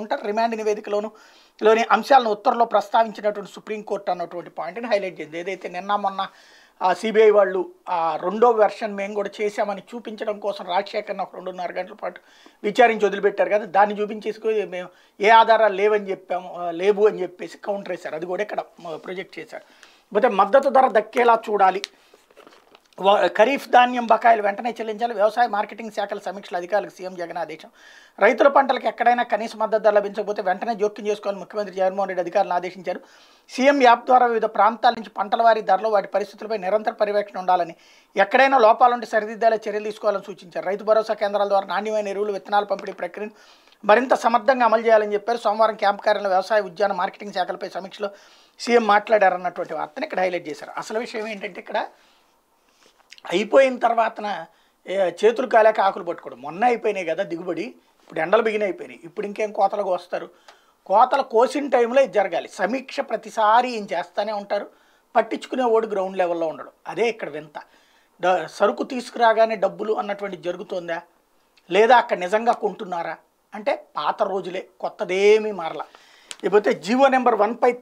ఉంటారు రిమాండ్ నివేదికలోను లోని అంశాలను ఉత్తర్వులో ప్రస్తావించినటువంటి సుప్రీంకోర్టు అన్నటువంటి పాయింట్ని హైలైట్ చేసింది ఏదైతే నిన్న మొన్న సిబిఐ వాళ్ళు ఆ రెండో వెర్షన్ మేము కూడా చేశామని చూపించడం కోసం రాజశేఖర్ని ఒక రెండున్నర గంటల పాటు విచారించి వదిలిపెట్టారు కదా దాన్ని చూపించేసి మేము ఏ ఆధారాలు లేవని చెప్పాము లేవు అని చెప్పేసి కౌంటర్ వేశారు అది కూడా ఇక్కడ ప్రొజెక్ట్ చేశారు లేకపోతే మద్దతు ధర దక్కేలా చూడాలి ఖరీఫ్ ధాన్యం బకాయిలు వెంటనే చెల్లించాలి వ్యవసాయ మార్కెటింగ్ శాఖల సమీక్షల అధికారులకు సీఎం జగన్ ఆదేశం రైతుల పంటలకు ఎక్కడైనా కనీస మద్దతు ధర లభించకపోతే వెంటనే జోక్యం చేసుకోవాలని ముఖ్యమంత్రి జగన్మోహన్ రెడ్డి అధికారులను ఆదేశించారు సీఎం యాప్ ద్వారా వివిధ ప్రాంతాల నుంచి పంటల వారి ధరలు వాటి పరిస్థితులపై నిరంతర పర్యవేక్షణ ఉండాలని ఎక్కడైనా లోపాలుంటే సరిదిద్దేలా చర్యలు తీసుకోవాలని సూచించారు రైతు భరోసా కేంద్రాల ద్వారా నాణ్యమైన ఎరువులు విత్తనాలు పంపిణీ ప్రక్రియను మరింత సమర్థంగా అమలు చేయాలని చెప్పారు సోమవారం క్యాంప్ కార్యాలయంలో వ్యవసాయ ఉద్యాన మార్కెటింగ్ శాఖలపై సమీక్షలో సీఎం మాట్లాడారన్నటువంటి వార్తను ఇక్కడ హైలైట్ చేశారు అసలు విషయం ఏంటంటే ఇక్కడ అయిపోయిన తర్వాతన చేతులు కాలేక ఆకులు పట్టుకోవడం మొన్న అయిపోయినాయి కదా దిగుబడి ఇప్పుడు ఎండలు బిగిన అయిపోయినాయి ఇప్పుడు ఇంకేం కోతలు కోస్తారు కోతలు కోసిన టైంలో ఇది జరగాలి సమీక్ష ప్రతిసారి ఏం చేస్తూనే ఉంటారు పట్టించుకునే ఓడి గ్రౌండ్ లెవెల్లో ఉండడం అదే ఇక్కడ వింత డ సరుకు తీసుకురాగానే డబ్బులు అన్నటువంటి జరుగుతుందా లేదా అక్కడ నిజంగా కొంటున్నారా అంటే పాత రోజులే కొత్తదేమీ మారలా లేకపోతే జీవో నెంబర్ వన్ పై